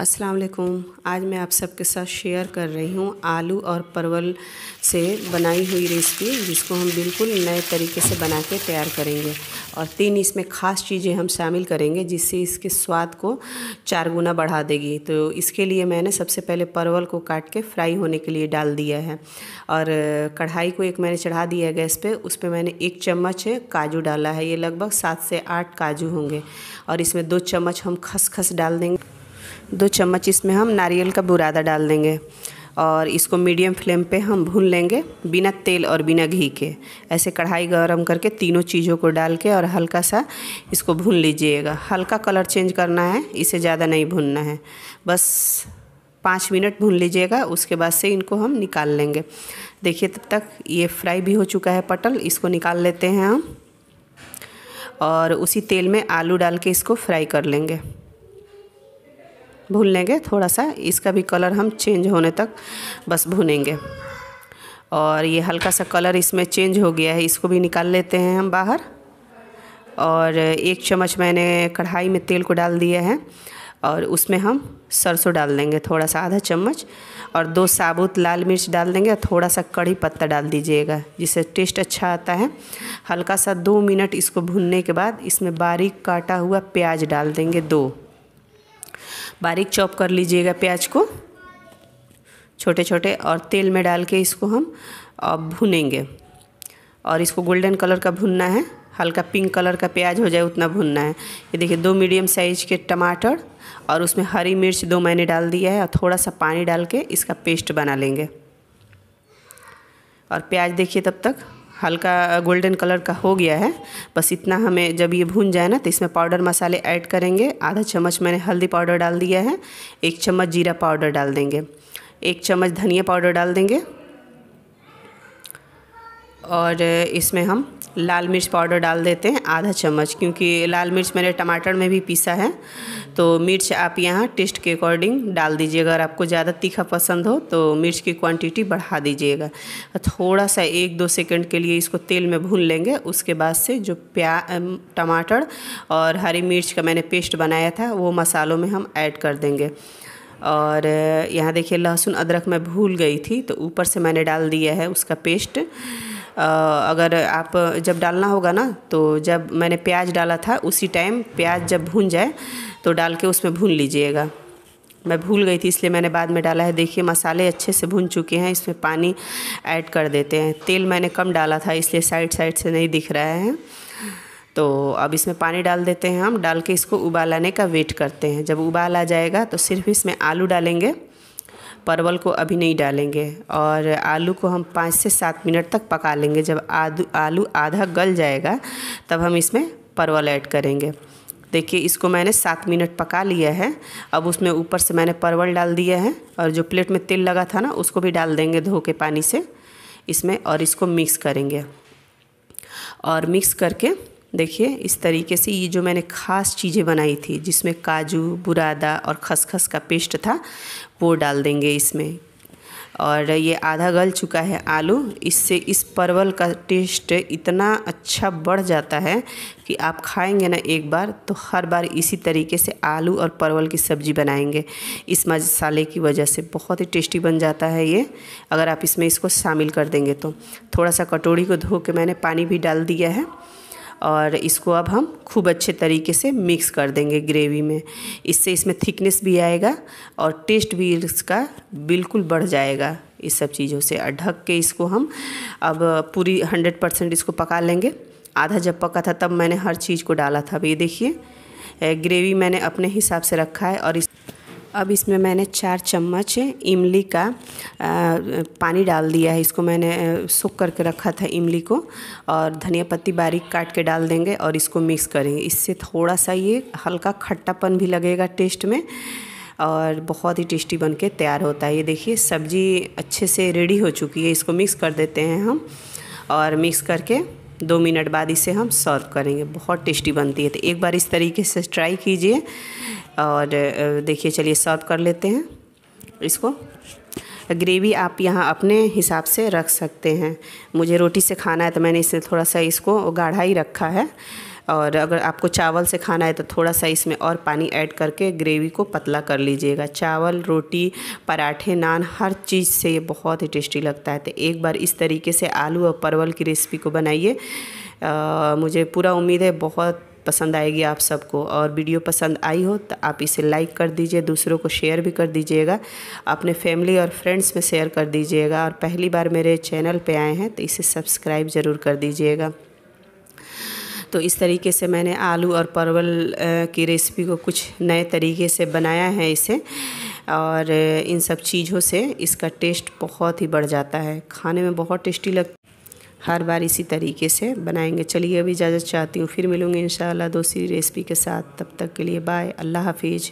अस्सलाम वालेकुम आज मैं आप सबके साथ शेयर कर रही हूँ आलू और परवल से बनाई हुई रेसिपी जिसको हम बिल्कुल नए तरीके से बना के तैयार करेंगे और तीन इसमें ख़ास चीज़ें हम शामिल करेंगे जिससे इसके स्वाद को चार गुना बढ़ा देगी तो इसके लिए मैंने सबसे पहले परवल को काट के फ्राई होने के लिए डाल दिया है और कढ़ाई को एक मैंने चढ़ा दिया है गैस पर उस पर मैंने एक चम्मच काजू डाला है ये लगभग सात से आठ काजू होंगे और इसमें दो चम्मच हम खसखस डाल देंगे दो चम्मच इसमें हम नारियल का बुरादा डाल देंगे और इसको मीडियम फ्लेम पे हम भून लेंगे बिना तेल और बिना घी के ऐसे कढ़ाई गरम करके तीनों चीज़ों को डाल के और हल्का सा इसको भून लीजिएगा हल्का कलर चेंज करना है इसे ज़्यादा नहीं भूनना है बस पाँच मिनट भून लीजिएगा उसके बाद से इनको हम निकाल लेंगे देखिए तब तक ये फ्राई भी हो चुका है पटल इसको निकाल लेते हैं हम और उसी तेल में आलू डाल के इसको फ्राई कर लेंगे भून लेंगे थोड़ा सा इसका भी कलर हम चेंज होने तक बस भूनेंगे और ये हल्का सा कलर इसमें चेंज हो गया है इसको भी निकाल लेते हैं हम बाहर और एक चम्मच मैंने कढ़ाई में तेल को डाल दिया है और उसमें हम सरसों डाल देंगे थोड़ा सा आधा चम्मच और दो साबुत लाल मिर्च डाल देंगे और थोड़ा सा कड़ी पत्ता डाल दीजिएगा जिससे टेस्ट अच्छा आता है हल्का सा दो मिनट इसको भूनने के बाद इसमें बारीक काटा हुआ प्याज डाल देंगे दो बारीक चॉप कर लीजिएगा प्याज को छोटे छोटे और तेल में डाल के इसको हम भुनेंगे और इसको गोल्डन कलर का भुनना है हल्का पिंक कलर का प्याज हो जाए उतना भुनना है ये देखिए दो मीडियम साइज के टमाटर और उसमें हरी मिर्च दो मैंने डाल दिया है और थोड़ा सा पानी डाल के इसका पेस्ट बना लेंगे और प्याज देखिए तब तक हल्का गोल्डन कलर का हो गया है बस इतना हमें जब ये भून जाए ना तो इसमें पाउडर मसाले ऐड करेंगे आधा चम्मच मैंने हल्दी पाउडर डाल दिया है एक चम्मच जीरा पाउडर डाल देंगे एक चम्मच धनिया पाउडर डाल देंगे और इसमें हम लाल मिर्च पाउडर डाल देते हैं आधा चम्मच क्योंकि लाल मिर्च मैंने टमाटर में भी पीसा है तो मिर्च आप यहाँ टेस्ट के अकॉर्डिंग डाल दीजिए अगर आपको ज़्यादा तीखा पसंद हो तो मिर्च की क्वांटिटी बढ़ा दीजिएगा थोड़ा सा एक दो सेकंड के लिए इसको तेल में भून लेंगे उसके बाद से जो प्या टमाटर और हरी मिर्च का मैंने पेस्ट बनाया था वो मसालों में हम ऐड कर देंगे और यहाँ देखिए लहसुन अदरक मैं भूल गई थी तो ऊपर से मैंने डाल दिया है उसका पेस्ट अगर आप जब डालना होगा ना तो जब मैंने प्याज डाला था उसी टाइम प्याज जब भून जाए तो डाल के उसमें भून लीजिएगा मैं भूल गई थी इसलिए मैंने बाद में डाला है देखिए मसाले अच्छे से भून चुके हैं इसमें पानी ऐड कर देते हैं तेल मैंने कम डाला था इसलिए साइड साइड से नहीं दिख रहा है तो अब इसमें पानी डाल देते हैं हम डाल के इसको उबाल आने का वेट करते हैं जब उबाल आ जाएगा तो सिर्फ इसमें आलू डालेंगे परवल को अभी नहीं डालेंगे और आलू को हम पाँच से सात मिनट तक पका लेंगे जब आदू आलू आधा गल जाएगा तब हम इसमें परवल ऐड करेंगे देखिए इसको मैंने सात मिनट पका लिया है अब उसमें ऊपर से मैंने परवल डाल दिया है और जो प्लेट में तेल लगा था ना उसको भी डाल देंगे धो के पानी से इसमें और इसको मिक्स करेंगे और मिक्स करके देखिए इस तरीके से ये जो मैंने खास चीज़ें बनाई थी जिसमें काजू बुरादा और खसखस का पेस्ट था वो डाल देंगे इसमें और ये आधा गल चुका है आलू इससे इस परवल का टेस्ट इतना अच्छा बढ़ जाता है कि आप खाएंगे ना एक बार तो हर बार इसी तरीके से आलू और परवल की सब्ज़ी बनाएंगे इस मसाले की वजह से बहुत ही टेस्टी बन जाता है ये अगर आप इसमें इसको शामिल कर देंगे तो थोड़ा सा कटोरी को धो के मैंने पानी भी डाल दिया है और इसको अब हम खूब अच्छे तरीके से मिक्स कर देंगे ग्रेवी में इससे इसमें थिकनेस भी आएगा और टेस्ट भी इसका बिल्कुल बढ़ जाएगा इस सब चीज़ों से ढक के इसको हम अब पूरी हंड्रेड परसेंट इसको पका लेंगे आधा जब पका था तब मैंने हर चीज़ को डाला था अब ये देखिए ग्रेवी मैंने अपने हिसाब से रखा है और इस अब इसमें मैंने चार चम्मच इमली का आ, पानी डाल दिया है इसको मैंने सूख करके रखा था इमली को और धनिया पत्ती बारीक काट के डाल देंगे और इसको मिक्स करेंगे इससे थोड़ा सा ये हल्का खट्टापन भी लगेगा टेस्ट में और बहुत ही टेस्टी बन के तैयार होता है ये देखिए सब्ज़ी अच्छे से रेडी हो चुकी है इसको मिक्स कर देते हैं हम और मिक्स करके दो मिनट बाद इसे हम सर्व करेंगे बहुत टेस्टी बनती है तो एक बार इस तरीके से ट्राई कीजिए और देखिए चलिए सर्व कर लेते हैं इसको ग्रेवी आप यहाँ अपने हिसाब से रख सकते हैं मुझे रोटी से खाना है तो मैंने इसे थोड़ा सा इसको गाढ़ा ही रखा है और अगर आपको चावल से खाना है तो थोड़ा सा इसमें और पानी ऐड करके ग्रेवी को पतला कर लीजिएगा चावल रोटी पराठे नान हर चीज़ से ये बहुत ही टेस्टी लगता है तो एक बार इस तरीके से आलू और परवल की रेसिपी को बनाइए मुझे पूरा उम्मीद है बहुत पसंद आएगी आप सबको और वीडियो पसंद आई हो तो आप इसे लाइक कर दीजिए दूसरों को शेयर भी कर दीजिएगा अपने फैमिली और फ्रेंड्स में शेयर कर दीजिएगा और पहली बार मेरे चैनल पे आए हैं तो इसे सब्सक्राइब ज़रूर कर दीजिएगा तो इस तरीके से मैंने आलू और परवल की रेसिपी को कुछ नए तरीके से बनाया है इसे और इन सब चीज़ों से इसका टेस्ट बहुत ही बढ़ जाता है खाने में बहुत टेस्टी लग हर बार इसी तरीके से बनाएंगे चलिए अभी इजाज़त चाहती हूँ फिर मिलूँगी इन दूसरी रेसिपी के साथ तब तक के लिए बाय अल्लाह हाफिज़